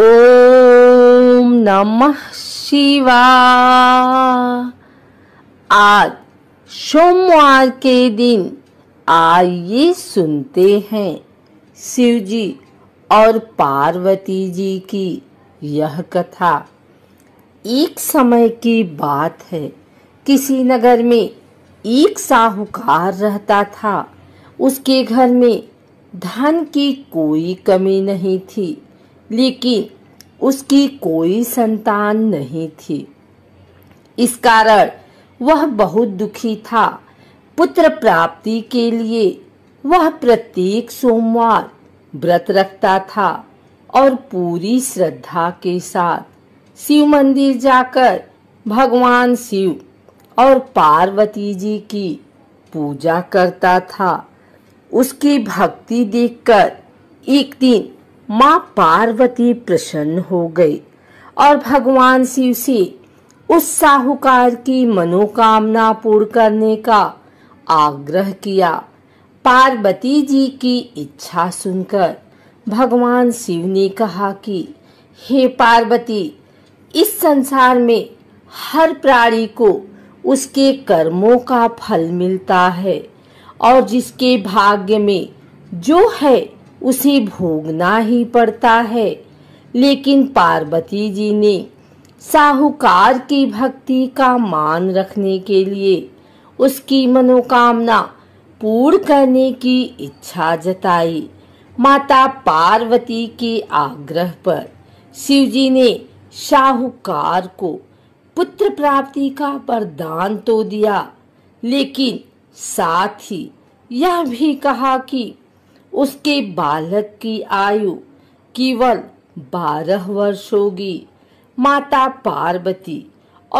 ओम नमः शिवा आज सोमवार के दिन आइए सुनते हैं शिव जी और पार्वती जी की यह कथा एक समय की बात है किसी नगर में एक साहूकार रहता था उसके घर में धन की कोई कमी नहीं थी लेकिन उसकी कोई संतान नहीं थी इस कारण वह बहुत दुखी था पुत्र प्राप्ति के लिए वह प्रत्येक सोमवार व्रत रखता था और पूरी श्रद्धा के साथ शिव मंदिर जाकर भगवान शिव और पार्वती जी की पूजा करता था उसकी भक्ति देखकर एक दिन माँ पार्वती प्रसन्न हो गई और भगवान शिव से उस साहूकार की मनोकामना पूर्ण करने का आग्रह किया पार्वती जी की इच्छा सुनकर भगवान शिव ने कहा कि हे पार्वती इस संसार में हर प्राणी को उसके कर्मों का फल मिलता है और जिसके भाग्य में जो है उसे भोगना ही पड़ता है लेकिन पार्वती जी ने साहूकार की भक्ति का मान रखने के लिए उसकी मनोकामना पूर्ण करने की इच्छा जताई माता पार्वती के आग्रह पर शिवजी ने शाहूकार को पुत्र प्राप्ति का वरदान तो दिया लेकिन साथ ही यह भी कहा कि उसके बालक की आयु केवल बारह वर्ष होगी माता पार्वती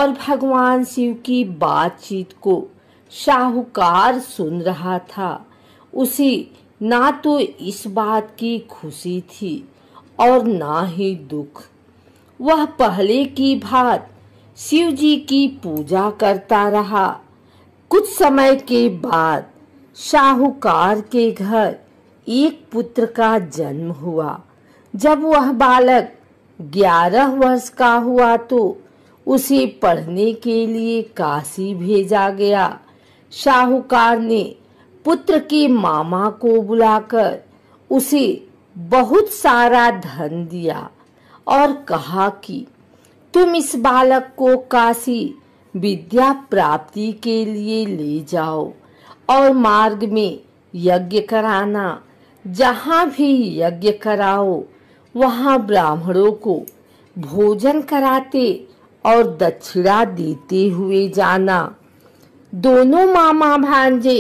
और भगवान शिव की बातचीत को शाहूकार सुन रहा था उसे ना तो इस बात की खुशी थी और ना ही दुख वह पहले की बात शिव जी की पूजा करता रहा कुछ समय के बाद शाहूकार के घर एक पुत्र का जन्म हुआ जब वह बालक ग्यारह वर्ष का हुआ तो उसे पढ़ने के लिए काशी भेजा गया शाहूकार ने पुत्र के मामा को बुलाकर उसे बहुत सारा धन दिया और कहा कि तुम इस बालक को काशी विद्या प्राप्ति के लिए ले जाओ और मार्ग में यज्ञ कराना जहाँ भी यज्ञ कराओ वहाँ ब्राह्मणों को भोजन कराते और दक्षिणा देते हुए जाना दोनों मामा भांजे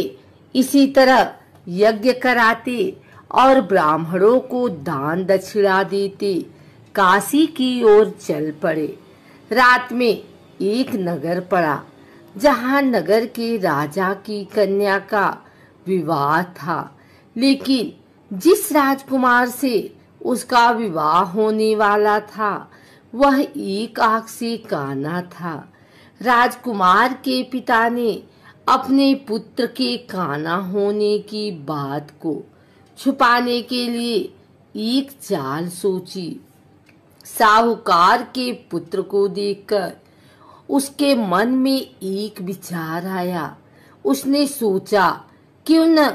इसी तरह यज्ञ कराते और ब्राह्मणों को दान दक्षिणा देते काशी की ओर चल पड़े रात में एक नगर पड़ा जहाँ नगर के राजा की कन्या का विवाह था लेकिन जिस राजकुमार से उसका विवाह होने वाला था वह एक आख से काना था राजकुमार के पिता ने अपने पुत्र के काना होने की बात को छुपाने के लिए एक चाल सोची साहूकार के पुत्र को देखकर उसके मन में एक विचार आया उसने सोचा क्यों न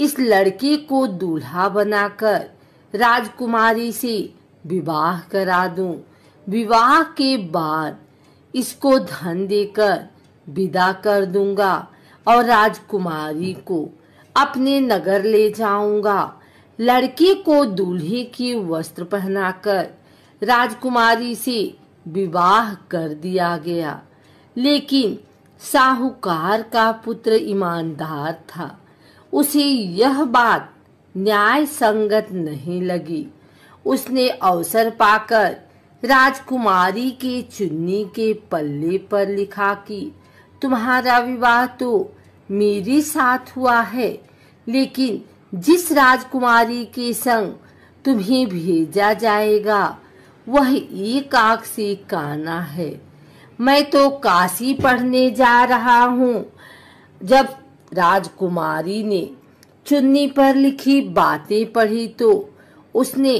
इस लड़के को दूल्हा बनाकर राजकुमारी से विवाह करा दूं। विवाह के बाद इसको धन देकर विदा कर दूंगा और राजकुमारी को अपने नगर ले जाऊंगा लड़के को दूल्हे के वस्त्र पहनाकर राजकुमारी से विवाह कर दिया गया लेकिन साहूकार का पुत्र ईमानदार था उसे यह बात न्याय संगत नहीं लगी उसने अवसर पाकर राजकुमारी के चुन्नी के पल्ले पर लिखा कि तुम्हारा विवाह तो मेरे साथ हुआ है लेकिन जिस राजकुमारी के संग तुम्हें भेजा जाएगा वह एक आख से काना है मैं तो काशी पढ़ने जा रहा हूँ जब राजकुमारी ने चुन्नी पर लिखी बातें पढ़ी तो उसने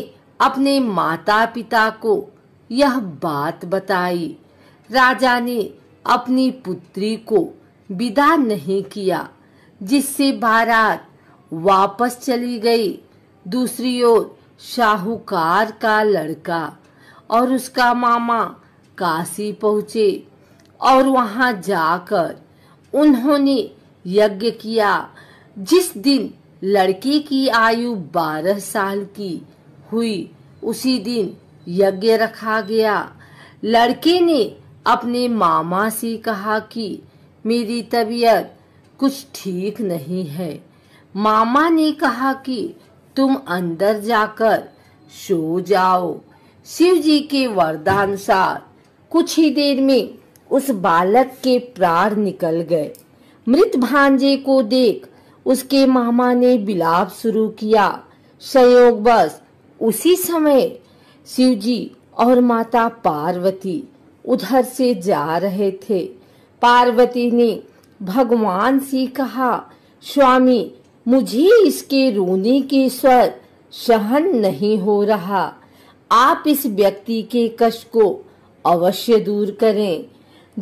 अपने माता पिता को यह बात बताई राजा ने अपनी पुत्री को विदा नहीं किया जिससे बारात वापस चली गई दूसरी ओर शाहूकार का लड़का और उसका मामा काशी पहुंचे और वहां जाकर उन्होंने यज्ञ किया जिस दिन लड़के की आयु बारह साल की हुई उसी दिन यज्ञ रखा गया लड़के ने अपने मामा से कहा कि मेरी तबीयत कुछ ठीक नहीं है मामा ने कहा कि तुम अंदर जाकर सो जाओ शिव जी के वरदानुसार कुछ ही देर में उस बालक के प्राण निकल गए मृत भांजे को देख उसके मामा ने बिलाप शुरू किया बस उसी समय शिवजी और माता पार्वती उधर से जा रहे थे पार्वती ने भगवान से कहा स्वामी मुझे इसके रोने के स्वर सहन नहीं हो रहा आप इस व्यक्ति के कष्ट को अवश्य दूर करें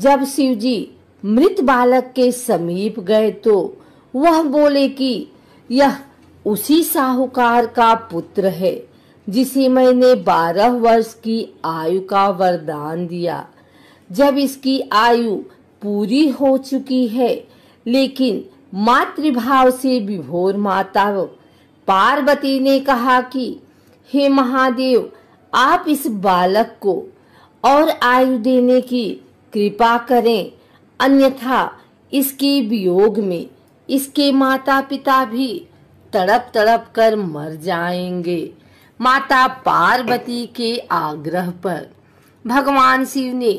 जब शिवजी मृत बालक के समीप गए तो वह बोले कि यह उसी साहूकार का पुत्र है जिसे मैंने बारह वर्ष की आयु का वरदान दिया जब इसकी आयु पूरी हो चुकी है लेकिन मातृभाव से विभोर माता पार्वती ने कहा कि हे महादेव आप इस बालक को और आयु देने की कृपा करें अन्यथा इसके वियोग में इसके माता पिता भी तड़प तड़प कर मर जाएंगे माता पार्वती के आग्रह पर भगवान शिव ने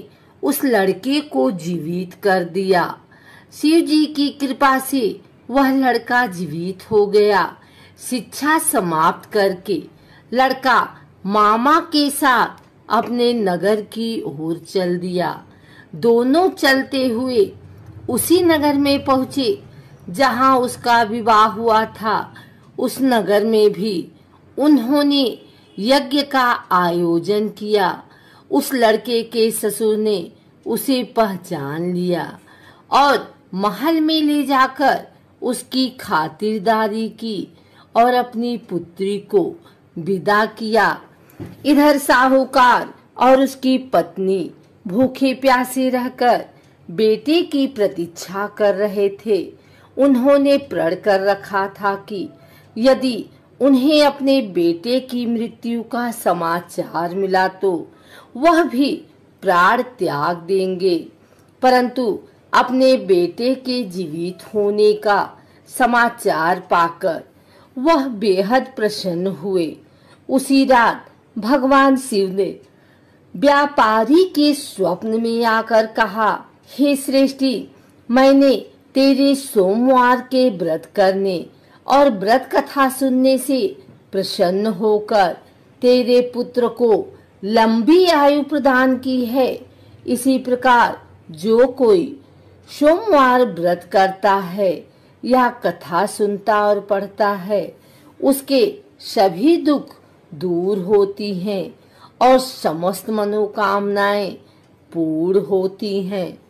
उस लड़के को जीवित कर दिया शिव जी की कृपा से वह लड़का जीवित हो गया शिक्षा समाप्त करके लड़का मामा के साथ अपने नगर की ओर चल दिया दोनों चलते हुए उसी नगर में पहुंचे जहां उसका विवाह हुआ था उस नगर में भी उन्होंने यज्ञ का आयोजन किया उस लड़के के ससुर ने उसे पहचान लिया और महल में ले जाकर उसकी खातिरदारी की और अपनी पुत्री को विदा किया इधर साहूकार और उसकी पत्नी भूखे प्यासे रहकर बेटे की प्रतीक्षा कर रहे थे उन्होंने प्रण कर रखा था कि यदि उन्हें अपने बेटे की मृत्यु का समाचार मिला तो वह भी प्राण त्याग देंगे परंतु अपने बेटे के जीवित होने का समाचार पाकर वह बेहद प्रसन्न हुए उसी रात भगवान शिव ने व्यापारी के स्वप्न में आकर कहा हे श्रेष्ठी मैंने तेरे सोमवार के व्रत करने और व्रत कथा सुनने से प्रसन्न होकर तेरे पुत्र को लंबी आयु प्रदान की है इसी प्रकार जो कोई सोमवार व्रत करता है या कथा सुनता और पढ़ता है उसके सभी दुख दूर होती हैं और समस्त मनोकामनाएं पूर्ण होती हैं